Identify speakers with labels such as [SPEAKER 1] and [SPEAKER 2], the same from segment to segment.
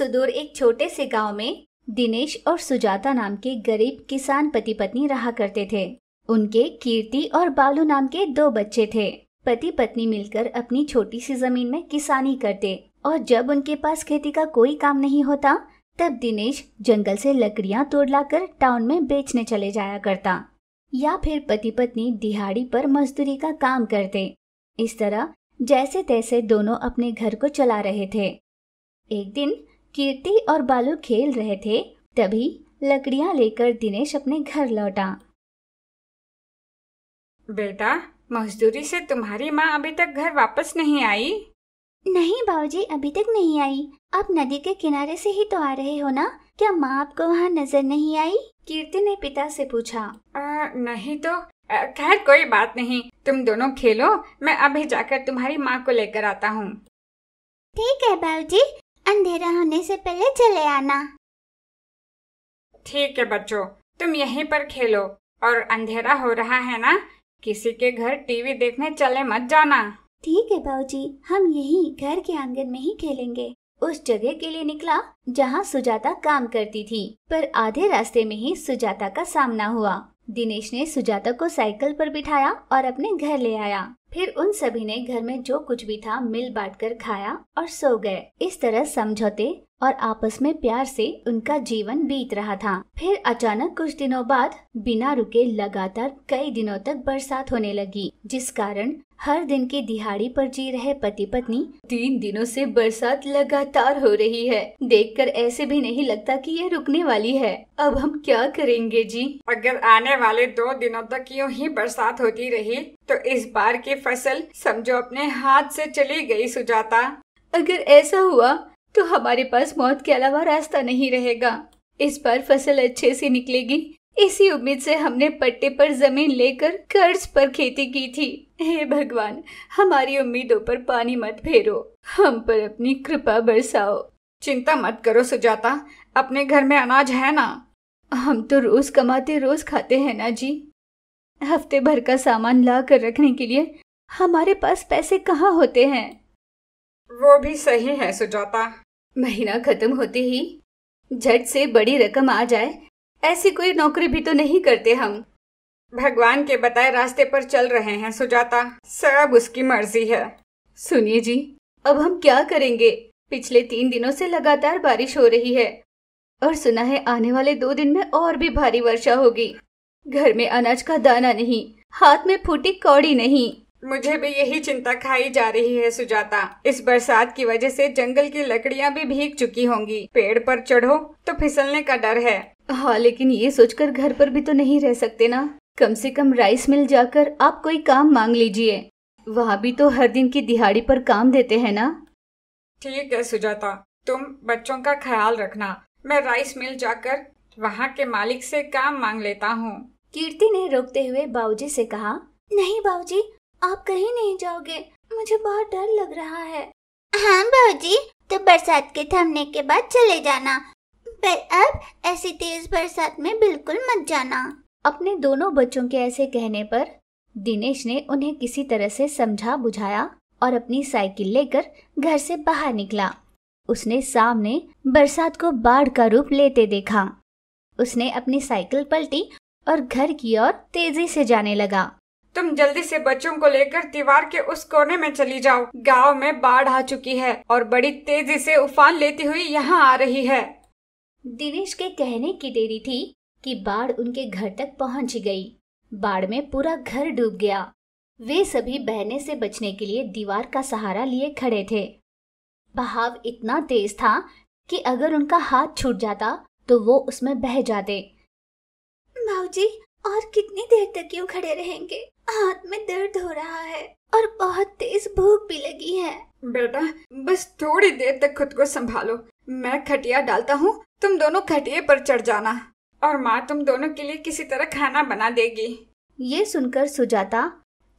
[SPEAKER 1] सुदूर एक छोटे से गांव में दिनेश और सुजाता नाम के गरीब किसान पति पत्नी रहा करते थे उनके कीर्ति और बालू नाम के दो बच्चे थे पति पत्नी मिलकर अपनी छोटी सी जमीन में किसानी करते और जब उनके पास खेती का कोई काम नहीं होता तब दिनेश जंगल से लकड़ियां तोड़ लाकर टाउन में बेचने चले जाया करता या फिर पति पत्नी दिहाड़ी पर मजदूरी का काम करते इस तरह जैसे तैसे दोनों अपने घर को चला रहे थे एक दिन कीर्ति और बालू खेल रहे थे तभी लकड़ियां लेकर दिनेश अपने घर लौटा
[SPEAKER 2] बेटा मजदूरी से तुम्हारी माँ अभी तक घर वापस नहीं आई
[SPEAKER 1] नहीं बाबूजी अभी तक नहीं आई आप नदी के किनारे से ही तो आ रहे हो ना
[SPEAKER 2] क्या माँ आपको वहाँ नजर नहीं आई कीर्ति ने पिता से पूछा आ, नहीं तो खैर कोई बात नहीं तुम दोनों खेलो मैं अभी जाकर तुम्हारी माँ को लेकर आता हूँ ठीक है बाबूजी अंधेरा होने से पहले चले आना ठीक है बच्चों तुम यहीं पर खेलो और अंधेरा हो रहा है ना किसी के घर टीवी देखने चले मत जाना
[SPEAKER 1] ठीक है बाबूजी हम यही घर के आंगन में ही खेलेंगे उस जगह के लिए निकला जहाँ सुजाता काम करती थी पर आधे रास्ते में ही सुजाता का सामना हुआ दिनेश ने सुजाता को साइकिल पर बिठाया और अपने घर ले आया फिर उन सभी ने घर में जो कुछ भी था मिल बांट कर खाया और सो गए इस तरह समझौते और आपस में प्यार से उनका जीवन बीत रहा था फिर अचानक कुछ दिनों बाद बिना रुके लगातार
[SPEAKER 3] कई दिनों तक बरसात होने लगी जिस कारण हर दिन की दिहाड़ी पर जी रहे पति पत्नी तीन दिनों से बरसात लगातार हो रही है देखकर ऐसे भी नहीं लगता कि ये रुकने वाली है अब हम क्या करेंगे जी
[SPEAKER 2] अगर आने वाले दो दिनों तक यूँ ही बरसात होती रही तो इस बार की फसल समझो अपने हाथ से चली गई सुजाता
[SPEAKER 3] अगर ऐसा हुआ तो हमारे पास मौत के अलावा रास्ता नहीं रहेगा इस बार फसल अच्छे से निकलेगी इसी उम्मीद से हमने पट्टे पर जमीन लेकर कर्ज पर खेती की थी हे भगवान हमारी उम्मीदों पर पानी मत फेरो हम पर अपनी कृपा बरसाओ चिंता मत करो सुजाता अपने घर में अनाज है ना हम तो रोज कमाते रोज खाते हैं ना जी हफ्ते भर का सामान ला कर रखने के लिए हमारे पास पैसे कहाँ होते हैं
[SPEAKER 2] वो भी सही है सुजाता
[SPEAKER 3] महीना खत्म होते ही झट से बड़ी रकम आ जाए ऐसी कोई नौकरी भी तो नहीं करते हम
[SPEAKER 2] भगवान के बताए रास्ते पर चल रहे हैं सुजाता सब उसकी मर्जी है सुनिए
[SPEAKER 3] जी अब हम क्या करेंगे पिछले तीन दिनों से लगातार बारिश हो रही है और सुना है आने वाले दो दिन में और भी भारी वर्षा होगी घर में अनाज का दाना
[SPEAKER 2] नहीं हाथ में फूटी कौड़ी नहीं मुझे भी यही चिंता खाई जा रही है सुजाता इस बरसात की वजह से जंगल की लकड़ियाँ भी भीग चुकी होंगी पेड़ पर चढ़ो तो फिसलने का डर है
[SPEAKER 3] हाँ लेकिन ये सोचकर घर पर भी तो नहीं रह सकते ना कम से कम राइस मिल जाकर आप कोई काम मांग लीजिए वहाँ भी तो हर दिन की दिहाड़ी पर काम देते हैं ना
[SPEAKER 2] ठीक है सुजाता तुम बच्चों का ख्याल रखना मैं राइस मिल जाकर वहाँ के मालिक से काम मांग लेता हूँ कीर्ति ने रोकते
[SPEAKER 3] हुए
[SPEAKER 1] बाबूजी से कहा नहीं बाबूजी आप कहीं नहीं जाओगे मुझे बहुत डर लग रहा है हाँ बाबूजी तो बरसात के थमने के बाद चले जाना पर अब ऐसी तेज बरसात में बिल्कुल मत जाना अपने दोनों बच्चों के ऐसे कहने पर दिनेश ने उन्हें किसी तरह से समझा बुझाया और अपनी साइकिल लेकर घर से बाहर निकला उसने सामने बरसात को बाढ़ का रूप लेते देखा उसने अपनी साइकिल पलटी और घर की ओर तेजी से
[SPEAKER 2] जाने लगा तुम जल्दी से बच्चों को लेकर दीवार के उस कोने में चली जाओ गांव में बाढ़ आ चुकी है और बड़ी तेजी से उफान लेती हुई यहाँ आ रही है
[SPEAKER 1] दिनेश के कहने की देरी थी कि बाढ़ उनके घर तक पहुंच गई बाढ़ में पूरा घर डूब गया वे सभी बहने से बचने के लिए दीवार का सहारा लिए खड़े थे बहाव इतना तेज था कि अगर उनका हाथ छूट जाता तो वो उसमें बह जाते माऊजी और कितनी देर तक यूं
[SPEAKER 2] खड़े रहेंगे हाथ में दर्द हो रहा है और बहुत तेज भूख भी लगी है बेटा बस थोड़ी देर तक खुद को संभालो मैं खटिया डालता हूँ तुम दोनों खटिए पर चढ़ जाना और माँ तुम दोनों के लिए किसी तरह खाना बना देगी
[SPEAKER 1] ये सुनकर सुजाता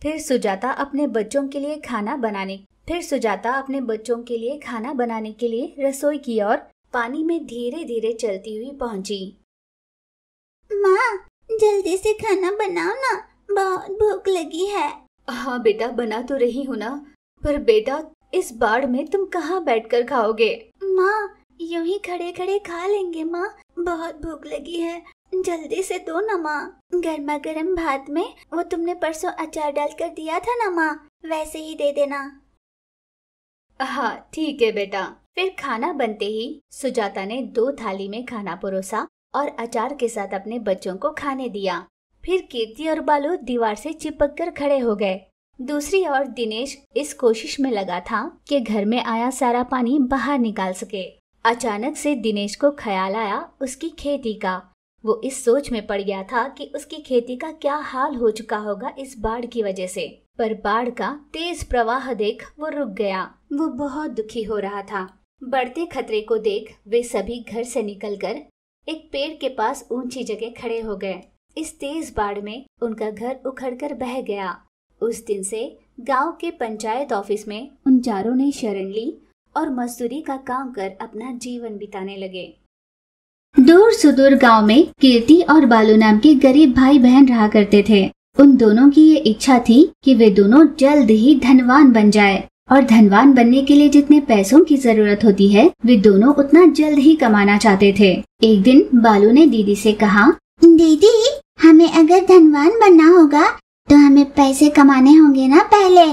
[SPEAKER 1] फिर सुजाता अपने बच्चों के लिए खाना बनाने फिर सुजाता अपने बच्चों के लिए खाना बनाने के लिए रसोई की ओर पानी में धीरे धीरे चलती हुई पहुंची माँ जल्दी से खाना बनाओ ना
[SPEAKER 3] बहुत भूख लगी है हाँ बेटा बना तो रही हूँ ना पर बेटा इस बाढ़ में तुम कहाँ बैठकर खाओगे माँ यूं ही खड़े खड़े खा लेंगे
[SPEAKER 1] माँ बहुत भूख लगी है जल्दी से दो ना माँ गर्मा गर्म भात में वो तुमने परसों अचार डाल कर दिया था ना माँ वैसे ही दे देना हाँ ठीक है बेटा फिर खाना बनते ही सुजाता ने दो थाली में खाना परोसा और अचार के साथ अपने बच्चों को खाने दिया फिर कीर्ति और बालू दीवार से चिपक कर खड़े हो गए दूसरी ओर दिनेश इस कोशिश में लगा था कि घर में आया सारा पानी बाहर निकाल सके अचानक से दिनेश को ख्याल आया उसकी खेती का वो इस सोच में पड़ गया था कि उसकी खेती का क्या हाल हो चुका होगा इस बाढ़ की वजह से पर बाढ़ का तेज प्रवाह देख वो रुक गया वो बहुत दुखी हो रहा था बढ़ते खतरे को देख वे सभी घर से निकलकर एक पेड़ के पास ऊंची जगह खड़े हो गए इस तेज बाढ़ में उनका घर उखड़कर बह गया उस दिन से गांव के पंचायत ऑफिस में उन चारों ने शरण ली और मजदूरी का काम कर अपना जीवन बिताने लगे दूर सुदूर गांव में कीर्ति और बालू नाम के गरीब भाई बहन रहा करते थे उन दोनों की ये इच्छा थी कि वे दोनों जल्द ही धनवान बन जाए और धनवान बनने के लिए जितने पैसों की जरूरत होती है वे दोनों उतना जल्द ही कमाना चाहते थे एक दिन बालू ने दीदी से कहा दीदी हमें अगर धनवान बनना होगा तो हमें पैसे कमाने होंगे ना पहले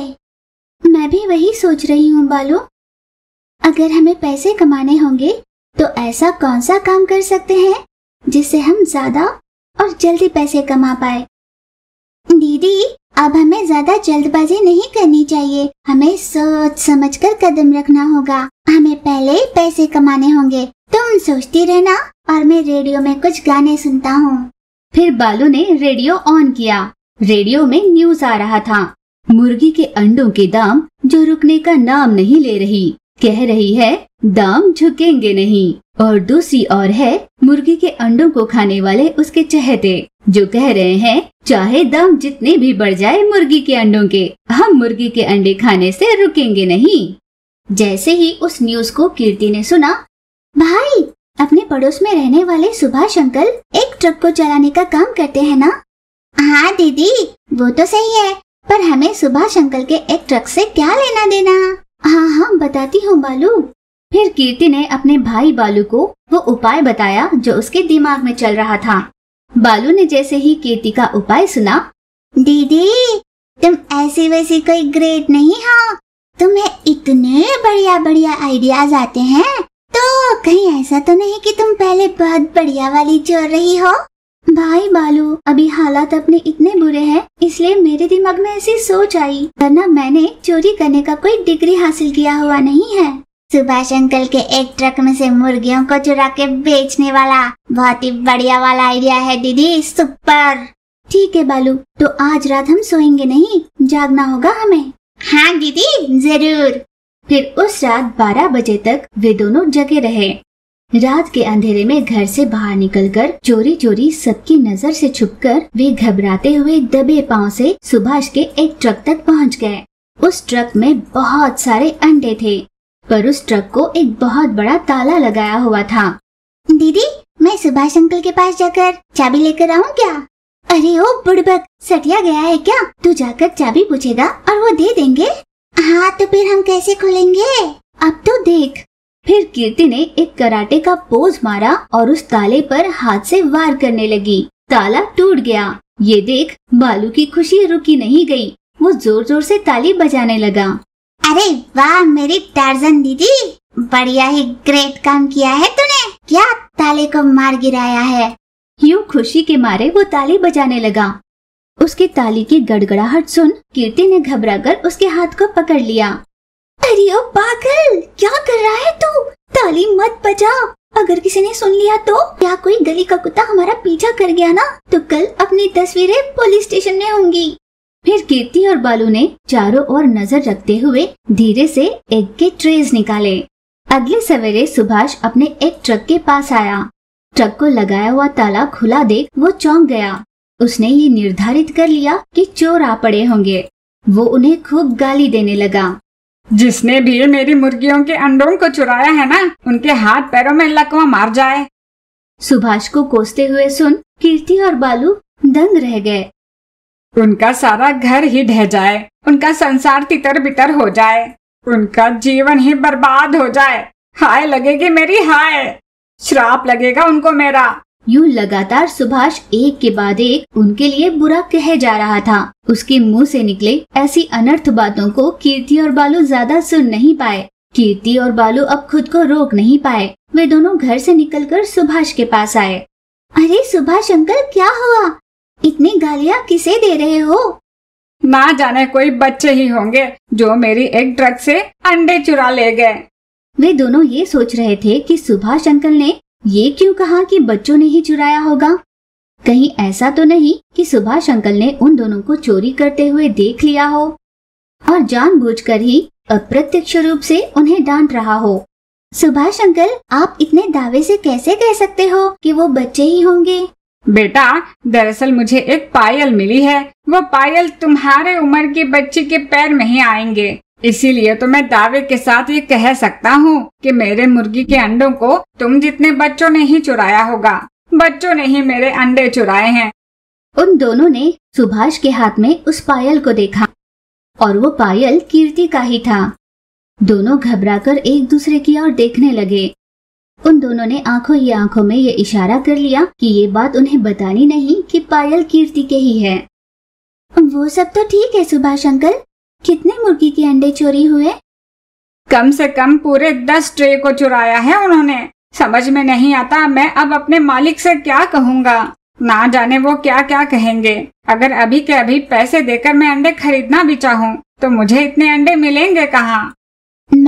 [SPEAKER 1] मैं भी वही सोच रही हूँ बालू अगर हमें पैसे कमाने होंगे तो ऐसा कौन सा काम कर सकते हैं जिससे हम ज्यादा और जल्दी पैसे कमा पाए दीदी अब हमें ज्यादा जल्दबाजी नहीं करनी चाहिए हमें सोच समझकर कदम रखना होगा हमें पहले ही पैसे कमाने होंगे तुम सोचती रहना और मैं रेडियो में कुछ गाने सुनता हूँ फिर बालू ने रेडियो ऑन किया रेडियो में न्यूज आ रहा था मुर्गी के अंडों के दाम जो रुकने का नाम नहीं ले रही कह रही है दाम झुकेंगे नहीं और दूसरी और है मुर्गी के अंडों को खाने वाले उसके चहेते जो कह रहे हैं चाहे दम जितने भी बढ़ जाए मुर्गी के अंडों के हम मुर्गी के अंडे खाने से रुकेंगे नहीं जैसे ही उस न्यूज को कीर्ति ने सुना भाई अपने पड़ोस में रहने वाले सुभाष अंकल एक ट्रक को चलाने का काम करते हैं ना हाँ दीदी वो तो सही है पर हमें सुभाष अंकल के एक ट्रक से क्या लेना देना हाँ हाँ बताती हूँ बालू फिर कीर्ति ने अपने भाई बालू को वो उपाय बताया जो उसके दिमाग में चल रहा था बालू ने जैसे ही कीर्ति का उपाय सुना दीदी तुम ऐसी वैसी कोई ग्रेट नहीं हो तुम्हें इतने बढ़िया बढ़िया आइडियाज आते हैं तो कहीं ऐसा तो नहीं कि तुम पहले बहुत बढ़िया वाली चोर रही हो भाई बालू अभी हालात अपने इतने बुरे हैं इसलिए मेरे दिमाग में ऐसी सोच आई वरना मैंने चोरी करने का कोई डिग्री हासिल किया हुआ नहीं है सुभाष अंकल के एक ट्रक में से मुर्गियों को चुरा के बेचने वाला बहुत ही बढ़िया वाला आइडिया है दीदी सुपर ठीक है बालू तो आज रात हम सोएंगे नहीं जागना होगा हमें हाँ दीदी जरूर फिर उस रात 12 बजे तक वे दोनों जगे रहे रात के अंधेरे में घर से बाहर निकलकर चोरी चोरी सबकी नजर से छुपकर वे घबराते हुए दबे पांव से सुभाष के एक ट्रक तक पहुंच गए उस ट्रक में बहुत सारे अंडे थे पर उस ट्रक को एक बहुत बड़ा ताला लगाया हुआ था दीदी मैं सुभाष अंकल के पास जाकर चाबी लेकर आऊँ क्या अरे ओ बुड़बक सटिया गया है क्या तू जाकर चाबी पूछेगा और वो दे देंगे हाँ तो फिर हम कैसे खोलेंगे अब तो देख फिर कीर्ति ने एक कराटे का पोज मारा और उस ताले पर हाथ से वार करने लगी ताला टूट गया ये देख बालू की खुशी रुकी नहीं गई वो जोर जोर से ताली बजाने लगा अरे वाह मेरी टार्जन दीदी बढ़िया ही ग्रेट काम किया है तूने क्या ताले को मार गिराया है यूं खुशी के मारे वो ताली बजाने लगा उसकी ताली की गड़गड़ाहट सुन कीर्ति ने घबराकर उसके हाथ को पकड़ लिया अरे ओ पागल क्या कर रहा है तू ताली मत बजा अगर किसी ने सुन लिया तो या कोई गली का कुत्ता हमारा पीछा कर गया ना तो कल अपनी तस्वीरें पुलिस स्टेशन में होंगी फिर कीर्ति और बालू ने चारों ओर नजर रखते हुए धीरे से एग के ट्रेज निकाले अगले सवेरे सुभाष अपने एक ट्रक के पास आया ट्रक को लगाया हुआ ताला खुला देख वो चौंक गया उसने ये निर्धारित कर लिया
[SPEAKER 2] कि चोर आ पड़े होंगे वो उन्हें खूब गाली देने लगा जिसने भी मेरी मुर्गियों के अंडों को चुराया है ना उनके हाथ पैरों में लकवा मार जाए सुभाष को कोसते हुए सुन कीर्ति और बालू दंग रह गए उनका सारा घर ही ढह जाए उनका संसार तितर बितर हो जाए उनका जीवन ही बर्बाद हो जाए हाय लगेगी मेरी हाय श्राप लगेगा उनको मेरा यू
[SPEAKER 1] लगातार सुभाष एक के बाद एक उनके लिए बुरा कह जा रहा था उसके मुंह से निकले ऐसी अनर्थ बातों को कीर्ति और बालू ज्यादा सुन नहीं पाए कीर्ति और बालू अब खुद को रोक नहीं पाए वे दोनों घर से निकलकर सुभाष के
[SPEAKER 2] पास आए अरे सुभाष अंकल क्या हुआ इतनी गालियाँ किसे दे रहे हो ना जाने कोई बच्चे ही होंगे जो मेरी एक ट्रक से अंडे चुरा ले गए
[SPEAKER 1] वे दोनों ये सोच रहे थे कि सुभाष अंकल ने ये क्यों कहा कि बच्चों ने ही चुराया होगा कहीं ऐसा तो नहीं कि सुभाष अंकल ने उन दोनों को चोरी करते हुए देख लिया हो और कर ही अप्रत्यक्ष रूप से उन्हें डांट रहा हो सुभाष अंकल आप इतने दावे से कैसे कह सकते हो
[SPEAKER 2] कि वो बच्चे ही होंगे बेटा दरअसल मुझे एक पायल मिली है वो पायल तुम्हारे उम्र के बच्चे के पैर में ही आएंगे इसीलिए तो मैं दावे के साथ ये कह सकता हूँ कि मेरे मुर्गी के अंडों को तुम जितने बच्चों ने ही चुराया होगा बच्चों ने ही मेरे अंडे चुराए हैं उन दोनों ने सुभाष के
[SPEAKER 1] हाथ में उस पायल को देखा और वो पायल कीर्ति का ही था दोनों घबराकर एक दूसरे की ओर देखने लगे उन दोनों ने आंखों ही आंखों में ये इशारा कर लिया कि ये बात उन्हें बतानी नहीं कि पायल कीर्ति के ही है
[SPEAKER 2] वो सब तो ठीक है सुभाष अंकल कितने मुर्गी के अंडे चोरी हुए कम से कम पूरे दस ट्रे को चुराया है उन्होंने समझ में नहीं आता मैं अब अपने मालिक से क्या कहूँगा ना जाने वो क्या क्या कहेंगे अगर अभी के अभी पैसे देकर मैं अंडे खरीदना भी चाहूँ तो मुझे इतने अंडे मिलेंगे कहाँ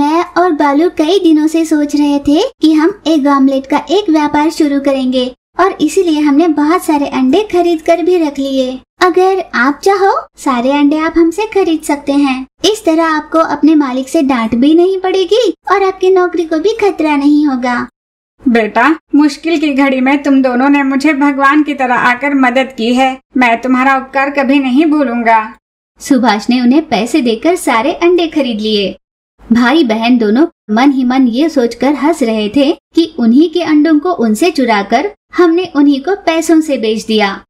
[SPEAKER 1] मैं और बालू कई दिनों से सोच रहे थे कि हम एक ऑमलेट का एक व्यापार शुरू करेंगे और इसीलिए हमने बहुत सारे अंडे खरीद कर भी रख लिए अगर आप चाहो सारे अंडे आप हमसे खरीद सकते हैं इस तरह आपको अपने मालिक से डांट भी नहीं
[SPEAKER 2] पड़ेगी और आपकी नौकरी को भी खतरा नहीं होगा बेटा मुश्किल की घड़ी में तुम दोनों ने मुझे भगवान की तरह आकर मदद की है मैं तुम्हारा उपकार कभी नहीं भूलूंगा सुभाष ने उन्हें पैसे देकर सारे अंडे खरीद लिए भाई
[SPEAKER 1] बहन दोनों मन ही मन ये सोचकर हंस रहे थे कि उन्हीं के अंडों को उनसे चुराकर हमने उन्हीं को पैसों से बेच दिया